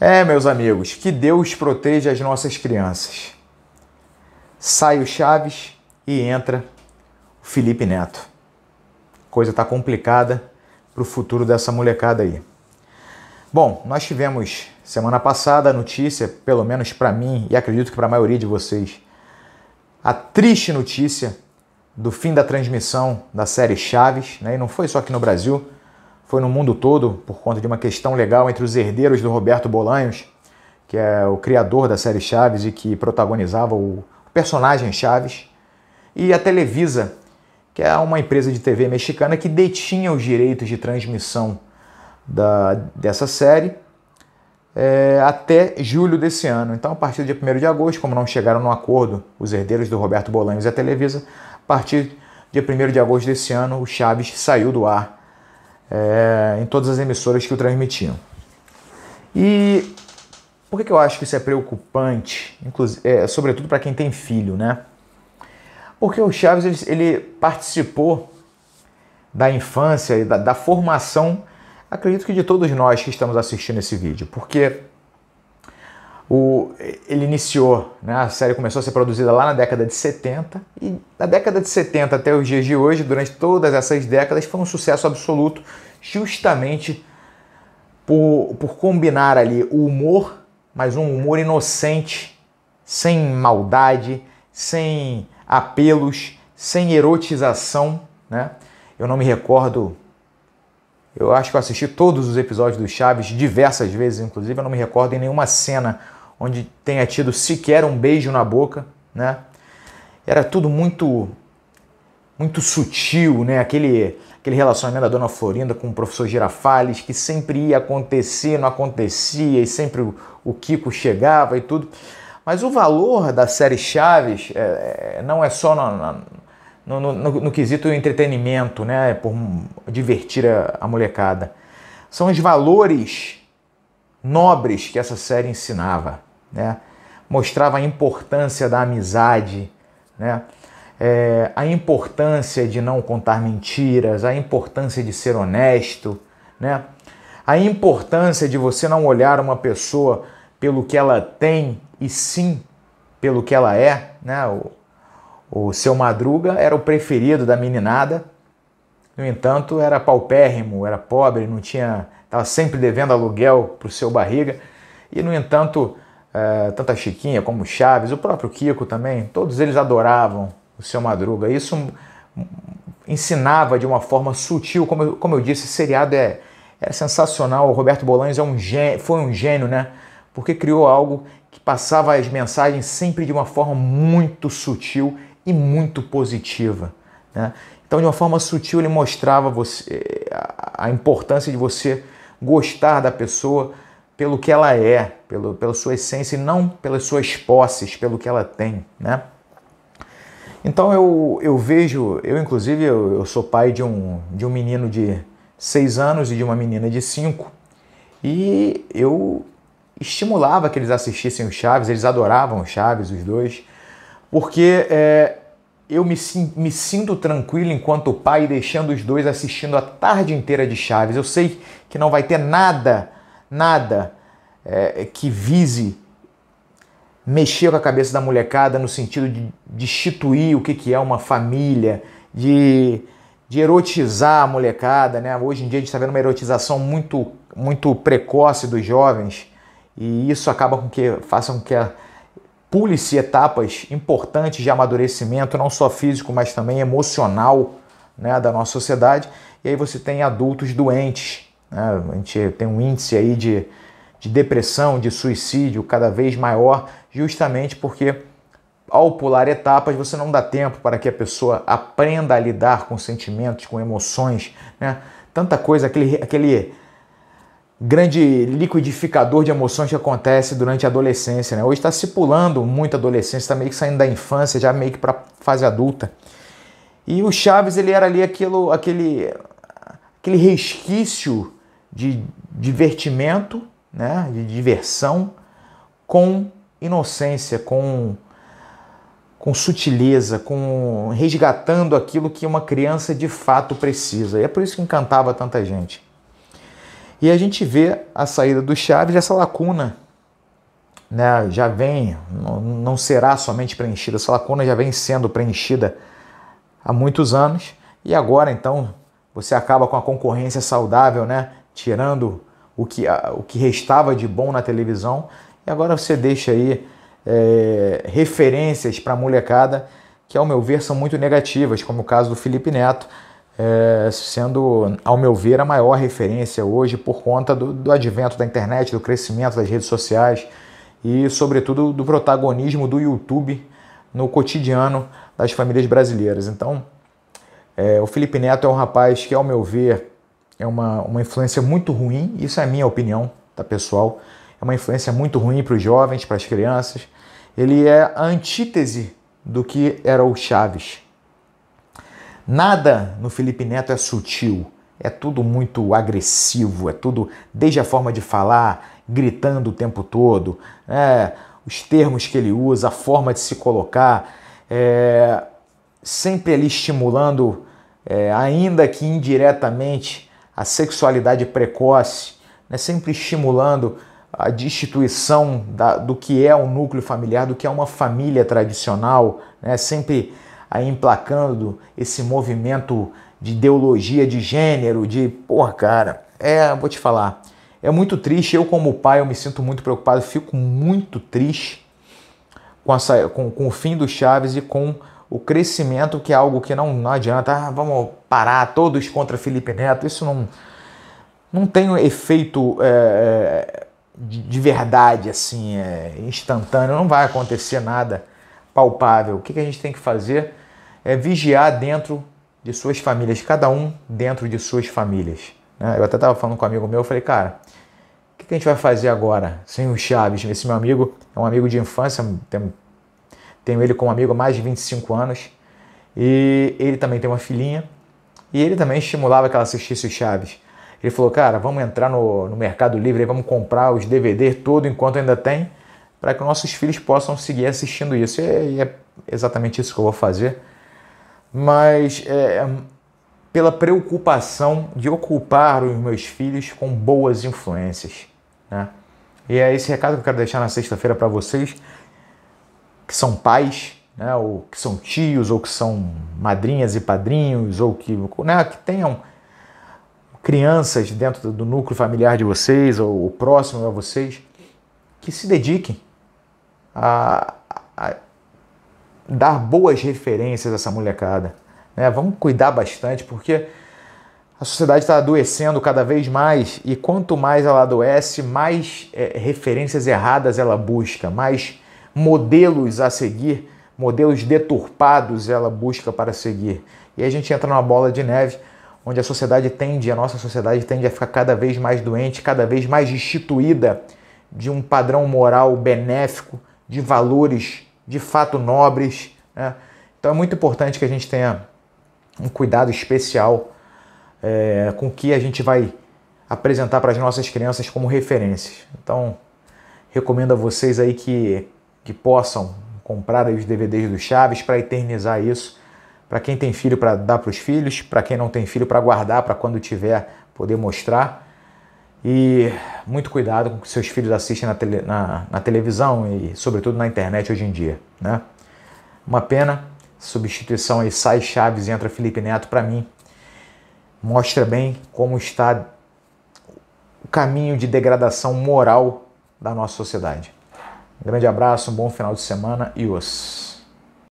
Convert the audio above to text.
É, meus amigos, que Deus proteja as nossas crianças. Sai o Chaves e entra o Felipe Neto. Coisa tá complicada para o futuro dessa molecada aí. Bom, nós tivemos semana passada a notícia, pelo menos para mim e acredito que para a maioria de vocês, a triste notícia do fim da transmissão da série Chaves, né? e não foi só aqui no Brasil, foi no mundo todo por conta de uma questão legal entre os herdeiros do Roberto Bolanhos, que é o criador da série Chaves e que protagonizava o personagem Chaves, e a Televisa, que é uma empresa de TV mexicana que detinha os direitos de transmissão da, dessa série é, até julho desse ano. Então, a partir do dia 1 de agosto, como não chegaram no acordo os herdeiros do Roberto Bolanhos e a Televisa, a partir do dia 1 de agosto desse ano, o Chaves saiu do ar é, em todas as emissoras que o transmitiam. E por que, que eu acho que isso é preocupante, é, sobretudo para quem tem filho, né? Porque o Chaves ele, ele participou da infância e da, da formação, acredito que de todos nós que estamos assistindo esse vídeo, porque o, ele iniciou, né, a série começou a ser produzida lá na década de 70 e da década de 70 até os dias de hoje, durante todas essas décadas, foi um sucesso absoluto, justamente por, por combinar ali o humor, mas um humor inocente, sem maldade, sem apelos, sem erotização, né? Eu não me recordo eu acho que eu assisti todos os episódios do Chaves diversas vezes, inclusive, eu não me recordo em nenhuma cena onde tenha tido sequer um beijo na boca, né? Era tudo muito muito sutil, né? Aquele aquele relacionamento da dona Florinda com o professor Girafales que sempre ia acontecer, não acontecia e sempre o, o Kiko chegava e tudo. Mas o valor da série Chaves é, é não é só na, na, no, no, no, quesito entretenimento, né? Por divertir a, a molecada. São os valores nobres que essa série ensinava, né? Mostrava a importância da amizade, né? É, a importância de não contar mentiras, a importância de ser honesto, né? a importância de você não olhar uma pessoa pelo que ela tem e sim pelo que ela é, né? O seu Madruga era o preferido da meninada, no entanto, era paupérrimo, era pobre, não tinha, estava sempre devendo aluguel para o seu Barriga, e no entanto, é, tanto a Chiquinha como o Chaves, o próprio Kiko também, todos eles adoravam o seu Madruga. Isso ensinava de uma forma sutil, como eu, como eu disse, seriado é, é sensacional. O Roberto Bolanes é um gênio, foi um gênio, né? Porque criou algo que passava as mensagens sempre de uma forma muito sutil e muito positiva. Né? Então, de uma forma sutil, ele mostrava você, eh, a importância de você gostar da pessoa pelo que ela é, pelo, pela sua essência e não pelas suas posses, pelo que ela tem. Né? Então, eu, eu vejo, eu inclusive, eu, eu sou pai de um, de um menino de seis anos e de uma menina de cinco. E eu estimulava que eles assistissem o Chaves, eles adoravam o Chaves, os dois porque é, eu me, me, sinto tranquilo enquanto pai, deixando os dois assistindo a tarde inteira de Chaves. Eu sei que não vai ter nada, nada é, que vise mexer com a cabeça da molecada no sentido de destituir o que, que é uma família, de, de erotizar a molecada. Né? Hoje em dia a gente está vendo uma erotização muito, muito precoce dos jovens e isso acaba com que faça com que a Pule-se etapas importantes de amadurecimento, não só físico, mas também emocional né, da nossa sociedade. E aí você tem adultos doentes. Né? A gente tem um índice aí de, de depressão, de suicídio cada vez maior, justamente porque ao pular etapas você não dá tempo para que a pessoa aprenda a lidar com sentimentos, com emoções, né? Tanta coisa, aquele, aquele grande liquidificador de emoções que acontece durante a adolescência. Né? Hoje está se pulando muito a adolescência, está meio que saindo da infância, já meio que para fase adulta. E o Chaves ele era ali aquilo, aquele, aquele resquício de divertimento, né? de diversão, com inocência, com, com sutileza, com resgatando aquilo que uma criança de fato precisa. E é por isso que encantava tanta gente. E a gente vê a saída do Chaves essa lacuna. Né, já vem, não será somente preenchida, essa lacuna já vem sendo preenchida há muitos anos. E agora, então, você acaba com a concorrência saudável, né? Tirando o que, o que restava de bom na televisão. E agora você deixa aí é, referências para a molecada que, ao meu ver, são muito negativas, como o caso do Felipe Neto, é, sendo, ao meu ver, a maior referência hoje por conta do, do, advento da internet, do crescimento das redes sociais e, sobretudo, do protagonismo do YouTube no cotidiano das famílias brasileiras. Então, é, o Felipe Neto é um rapaz que, ao meu ver, é uma, uma influência muito ruim, isso é minha opinião, tá, pessoal? É uma influência muito ruim para os jovens, para as crianças. Ele é a antítese do que era o Chaves. Nada no Felipe Neto é sutil, é tudo muito agressivo, é tudo desde a forma de falar, gritando o tempo todo, é, os termos que ele usa, a forma de se colocar, é, sempre ali estimulando, é, ainda que indiretamente, a sexualidade precoce, né, sempre estimulando a destituição da, do que é um núcleo familiar, do que é uma família tradicional, né, sempre aí emplacando esse movimento de ideologia de gênero, de porra, cara, é, vou te falar, é muito triste. Eu, como pai, eu me sinto muito preocupado, fico muito triste com, essa, com, com o fim do Chaves e com o crescimento, que é algo que não, não adianta. Ah, vamos parar todos contra Felipe Neto. Isso não, não tem efeito é, é, de, de, verdade, assim, é, instantâneo. Não vai acontecer nada palpável. O que, que a gente tem que fazer? é vigiar dentro de suas famílias, cada um dentro de suas famílias. Né? Eu até estava falando com um amigo meu, eu falei, cara, o que, que, a gente vai fazer agora sem o Chaves? Esse meu amigo é um amigo de infância, tenho, tenho ele como amigo há mais de 25 anos, e ele também tem uma filhinha, e ele também estimulava que ela assistisse o Chaves. Ele falou, cara, vamos entrar no, no Mercado Livre, vamos comprar os DVDs todo enquanto ainda tem, para que nossos filhos possam seguir assistindo isso. E, é, e é exatamente isso que eu vou fazer mas é, pela preocupação de ocupar os meus filhos com boas influências. Né? E é esse recado que eu quero deixar na sexta-feira para vocês que são pais, né? ou que são tios, ou que são madrinhas e padrinhos, ou que, né? que tenham crianças dentro do núcleo familiar de vocês, ou, próximo a vocês, que se dediquem a, a, dar boas referências a essa molecada. Né? Vamos cuidar bastante, porque a sociedade está adoecendo cada vez mais e quanto mais ela adoece, mais é, referências erradas ela busca, mais modelos a seguir, modelos deturpados ela busca para seguir. E a gente entra numa bola de neve onde a sociedade tende, a nossa sociedade tende a ficar cada vez mais doente, cada vez mais destituída de um padrão moral benéfico, de valores de fato nobres. Né? Então é muito importante que a gente tenha um cuidado especial é, com o que a gente vai apresentar para as nossas crianças como referências. Então, recomendo a vocês aí que, que possam comprar os DVDs do Chaves para eternizar isso. Para quem tem filho, para dar para os filhos, para quem não tem filho, para guardar, para quando tiver, poder mostrar. E muito cuidado com que seus filhos assistem na, tele, na, na televisão e, sobretudo, na internet hoje em dia. Né? Uma pena, substituição aí sai Chaves e entra Felipe Neto, para mim, mostra bem como está o caminho de degradação moral da nossa sociedade. Um grande abraço, um bom final de semana e os.